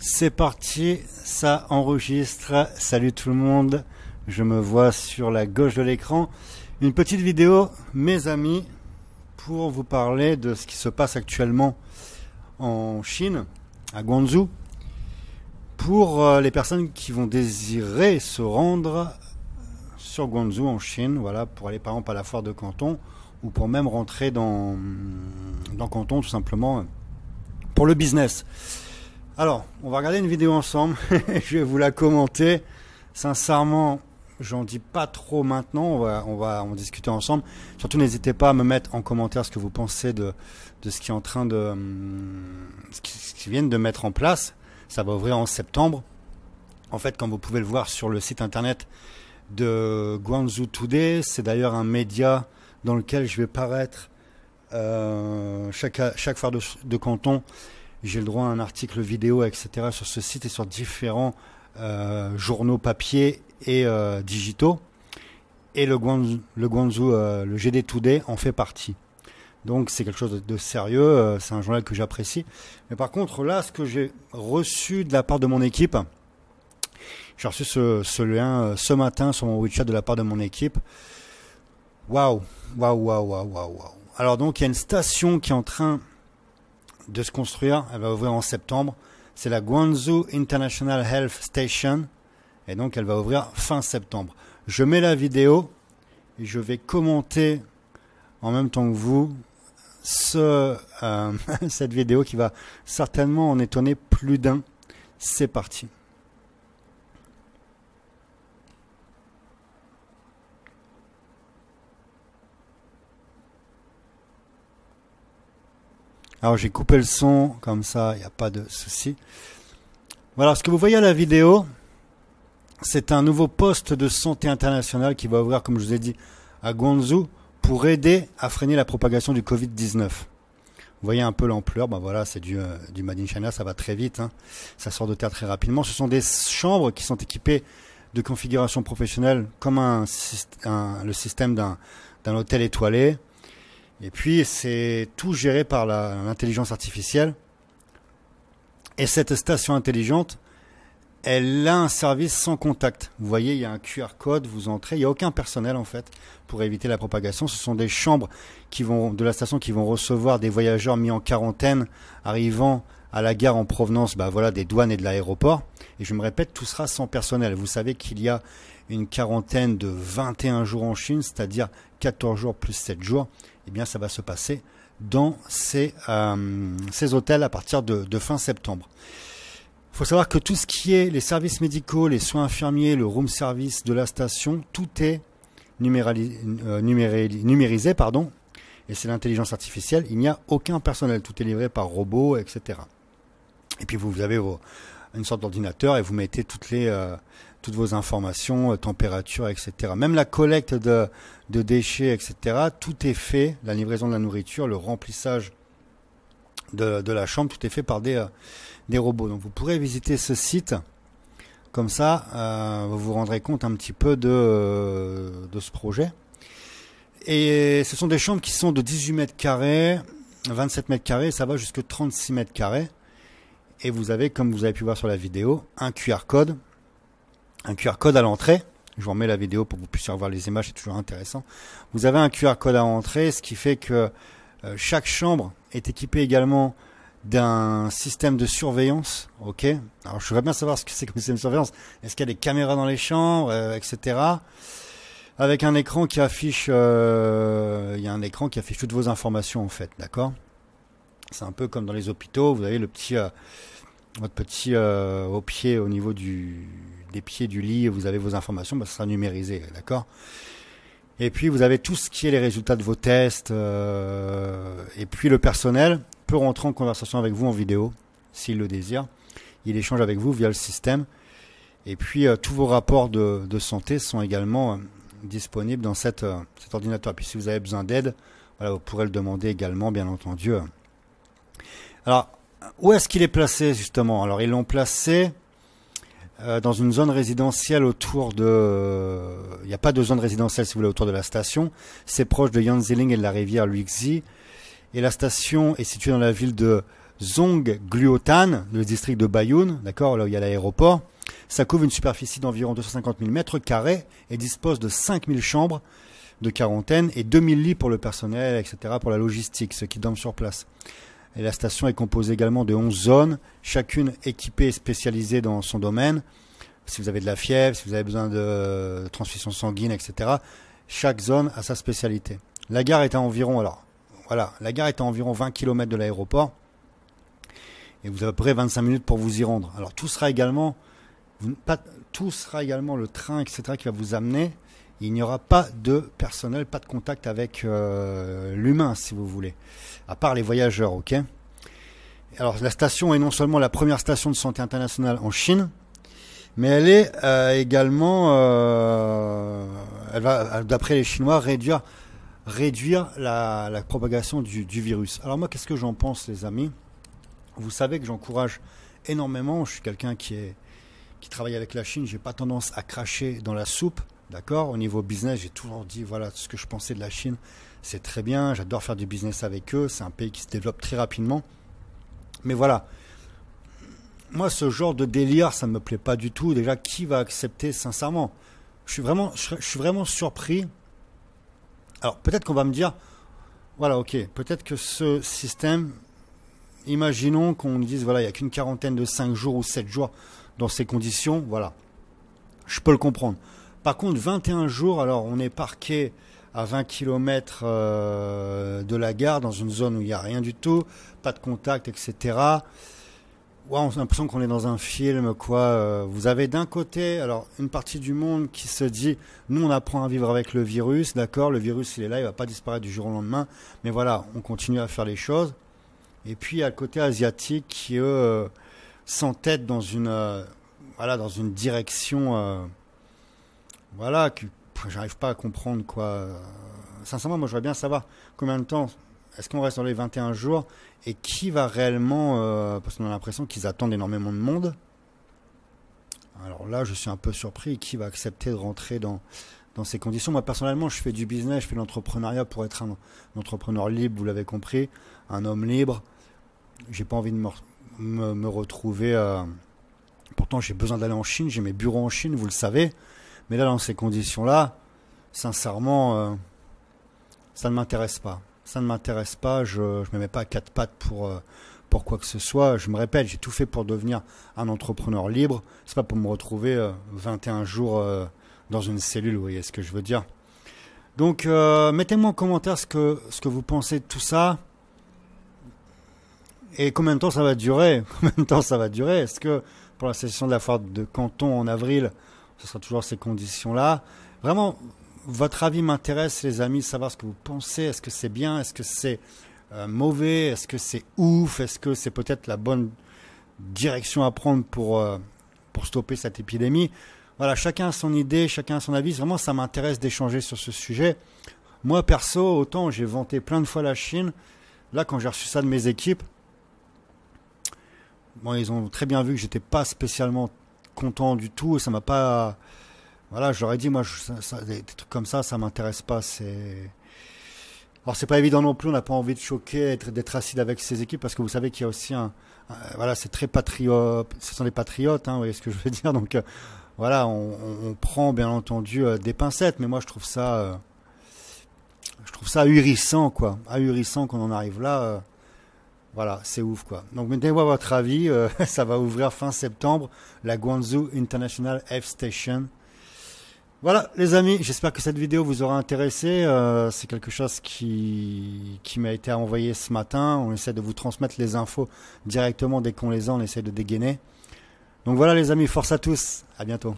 C'est parti, ça enregistre. Salut tout le monde, je me vois sur la gauche de l'écran. Une petite vidéo, mes amis, pour vous parler de ce qui se passe actuellement en Chine, à Guangzhou, pour euh, les personnes qui vont désirer se rendre sur Guangzhou en Chine, voilà, pour aller par exemple à la foire de Canton ou pour même rentrer dans, dans Canton tout simplement pour le business. Alors, on va regarder une vidéo ensemble. je vais vous la commenter. Sincèrement, j'en dis pas trop maintenant. On va, en discuter ensemble. Surtout, n'hésitez pas à me mettre en commentaire ce que vous pensez de, ce qui est en train de, hum, ce qu'ils qui viennent de mettre en place. Ça va ouvrir en septembre. En fait, comme vous pouvez le voir sur le site internet de Guangzhou Today, c'est d'ailleurs un média dans lequel je vais paraître euh, chaque, chaque de canton j'ai le droit à un article vidéo, etc. sur ce site et sur différents euh, journaux papier et euh, digitaux. Et le Guangzhou, le, Guangzhou, euh, le GD Today en fait partie. Donc c'est quelque chose de sérieux, c'est un journal que j'apprécie. Mais par contre, là, ce que j'ai reçu de la part de mon équipe, j'ai reçu ce, ce, lien ce matin sur mon WeChat de la part de mon équipe. Waouh, waouh, waouh, waouh, waouh. Alors donc, il y a une station qui est en train de se construire. Elle va ouvrir en septembre. C'est la Guangzhou International Health Station. Et donc, elle va ouvrir fin septembre. Je mets la vidéo et je vais commenter en même temps que vous ce, euh, cette vidéo qui va certainement en étonner plus d'un. C'est parti. Alors j'ai coupé le son, comme ça il n'y a pas de souci. Voilà, ce que vous voyez à la vidéo, c'est un nouveau poste de santé internationale qui va ouvrir, comme je vous ai dit, à Guangzhou pour aider à freiner la propagation du Covid-19. Vous voyez un peu l'ampleur, ben voilà, c'est du, euh, du Made in China, ça va très vite, hein. ça sort de terre très rapidement. Ce sont des chambres qui sont équipées de configurations professionnelles comme un, un le système d'un hôtel étoilé, et puis, c'est tout géré par l'intelligence artificielle. Et cette station intelligente, elle a un service sans contact. Vous voyez, il y a un QR code, vous entrez, il n'y a aucun personnel en fait pour éviter la propagation. Ce sont des chambres de la station qui vont recevoir des voyageurs mis en quarantaine, arrivant à la gare en provenance bah, voilà, des douanes et de l'aéroport. Et je me répète, tout sera sans personnel. Vous savez qu'il y a une quarantaine de 21 jours en Chine, c'est-à-dire 14 jours plus 7 jours. Eh bien, ça va se passer dans ces, euh, ces hôtels à partir de, fin septembre. Il faut savoir que tout ce qui est les services médicaux, les soins infirmiers, le room service de la station, tout est euh, numérisé, pardon, et c'est l'intelligence artificielle, il n'y a aucun personnel, tout est livré par robot, etc. Et puis vous avez une sorte d'ordinateur et vous mettez toutes les euh, toutes vos informations, euh, température, etc. Même la collecte de, de déchets, etc. Tout est fait, la livraison de la nourriture, le remplissage de, de la chambre, tout est fait par des, euh, des robots. Donc vous pourrez visiter ce site. Comme ça, vous vous rendrez compte un petit peu de, de ce projet. Et ce sont des chambres qui sont de 18 mètres carrés, 27 mètres carrés, ça va jusque 36 mètres carrés et vous avez, comme vous avez pu voir sur la vidéo, un QR code, un QR code à l'entrée. Je vous remets la vidéo pour que vous puissiez revoir les images, c'est toujours intéressant. Vous avez un QR code à l'entrée, ce qui fait que euh, chaque chambre est équipée également d'un système de surveillance, ok Alors je voudrais bien savoir ce que c'est comme système de surveillance. Est-ce qu'il y a des caméras dans les chambres, euh, etc. Avec un écran qui affiche, euh, il y a un écran qui affiche toutes vos informations en fait, d'accord c'est un peu comme dans les hôpitaux, vous avez le petit, euh, votre petit euh, au pied, au niveau du, des pieds du lit, vous avez vos informations, bah, ça sera numérisé, d'accord Et puis vous avez tout ce qui est les résultats de vos tests, euh, et puis le personnel peut rentrer en conversation avec vous en vidéo, s'il le désire. Il échange avec vous via le système. Et puis tous vos rapports de, santé sont également disponibles dans cet ordinateur. Puis si vous avez besoin d'aide, voilà, vous pourrez le demander également, bien entendu, alors, où est-ce qu'il est placé justement Alors, ils l'ont placé euh, dans une zone résidentielle autour de... Euh, il n'y a pas de zone résidentielle, si vous voulez, autour de la station. C'est proche de Yanziling et de la rivière Luixi. Et la station est située dans la ville de Zonggluotan, le district de Bayoun, d'accord, là où il y a l'aéroport. Ça couvre une superficie d'environ 250 000 mètres carrés et dispose de 5 000 chambres de quarantaine et 000 lits pour le personnel, etc., pour la logistique, ceux qui dorment sur place. Et la station est composée également de 11 zones, chacune équipée et spécialisée dans son domaine. Si vous avez de la fièvre, si vous avez besoin de transfusion sanguine, etc., chaque zone a sa spécialité. La gare est à environ, alors, voilà, la gare est à environ 20 km de l'aéroport et vous avez à peu près 25 minutes pour vous y rendre. Alors tout sera également tout sera également le train, etc., qui va vous amener. Il n'y aura pas de personnel, pas de contact avec euh, l'humain, si vous voulez, à part les voyageurs, ok Alors la station est non seulement la première station de santé internationale en Chine, mais elle est euh, également, euh, elle va, d'après les Chinois, réduire, la, propagation du, virus. Alors moi, qu'est-ce que j'en pense, les amis Vous savez que j'encourage énormément, je suis quelqu'un qui est qui travaille avec la Chine, j'ai pas tendance à cracher dans la soupe. D'accord Au niveau business, j'ai toujours dit voilà ce que je pensais de la Chine. C'est très bien, j'adore faire du business avec eux. C'est un pays qui se développe très rapidement. Mais voilà, moi, ce genre de délire, ça me plaît pas du tout. Déjà, qui va accepter sincèrement Je suis vraiment, je, je suis vraiment surpris. Alors, peut-être qu'on va me dire, voilà, ok, peut-être que ce système, imaginons qu'on dise, voilà, il n'y a qu'une quarantaine de 5 jours ou 7 jours dans ces conditions, voilà. Je peux le comprendre. Par contre, 21 jours, alors on est parqué à 20 km euh, de la gare, dans une zone où il n'y a rien du tout, pas de contact, etc. on a l'impression qu'on est dans un film, quoi. Euh, vous avez d'un côté, alors, une partie du monde qui se dit, nous, on apprend à vivre avec le virus, d'accord, le virus, il est là, il va pas disparaître du jour au lendemain, mais voilà, on continue à faire les choses. Et puis, à côté asiatique qui, eux, euh, s'entêtent dans une, euh, dans une direction, euh, voilà, que j'arrive pas à comprendre, quoi. Sincèrement, moi, je voudrais bien savoir combien de temps est-ce qu'on reste dans les 21 jours et qui va réellement parce qu'on a l'impression qu'ils attendent énormément de monde alors là je suis un peu surpris qui va accepter de rentrer dans dans ces conditions moi personnellement je fais du business je fais de l'entrepreneuriat pour être un entrepreneur libre vous l'avez compris un homme libre j'ai pas envie de me, retrouver. Euh, pourtant, j'ai besoin d'aller en Chine, j'ai mes bureaux en Chine, vous le savez. Mais là, dans ces conditions-là, sincèrement, euh, ça ne m'intéresse pas. Ça ne m'intéresse pas. Je ne me mets pas à quatre pattes pour, euh, pour quoi que ce soit. Je me répète, j'ai tout fait pour devenir un entrepreneur libre. C'est pas pour me retrouver 21 jours dans une cellule, vous voyez ce que je veux dire. Donc, mettez-moi en commentaire ce que, ce que vous pensez de tout ça. Et combien de temps ça va durer Combien temps ça va durer Est-ce que pour la session de la foire de Canton en avril, ce sera toujours ces conditions-là Vraiment, votre avis m'intéresse, les amis, savoir ce que vous pensez. Est-ce que c'est bien Est-ce que c'est euh, mauvais Est-ce que c'est ouf Est-ce que c'est peut-être la bonne direction à prendre pour, euh, pour stopper cette épidémie Voilà, chacun a son idée, chacun a son avis. Vraiment, ça m'intéresse d'échanger sur ce sujet. Moi, perso, autant j'ai vanté plein de fois la Chine. Là, quand j'ai reçu ça de mes équipes, ils ont très bien vu que j'étais pas spécialement content du tout. Ça m'a pas. Voilà, je leur dit, moi, des, trucs comme ça, ça m'intéresse pas. C'est. Alors, c'est pas évident non plus, on n'a pas envie de choquer, d'être acide avec ces équipes, parce que vous savez qu'il y a aussi un. voilà, c'est très patriote. Ce sont des patriotes, hein, vous voyez ce que je veux dire. Donc, euh, voilà, on, prend, bien entendu, euh, des pincettes, mais moi, je trouve ça. Euh, je trouve ça ahurissant, quoi. Ahurissant qu'on en arrive là. Voilà, c'est ouf quoi. Donc mettez-moi votre avis, euh, ça va ouvrir fin septembre la Guangzhou International F Station. Voilà les amis, j'espère que cette vidéo vous aura intéressé. Euh, c'est quelque chose qui, qui m'a été envoyé ce matin. On essaie de vous transmettre les infos directement dès qu'on les a, on essaie de dégainer. Donc voilà les amis, force à tous, à bientôt.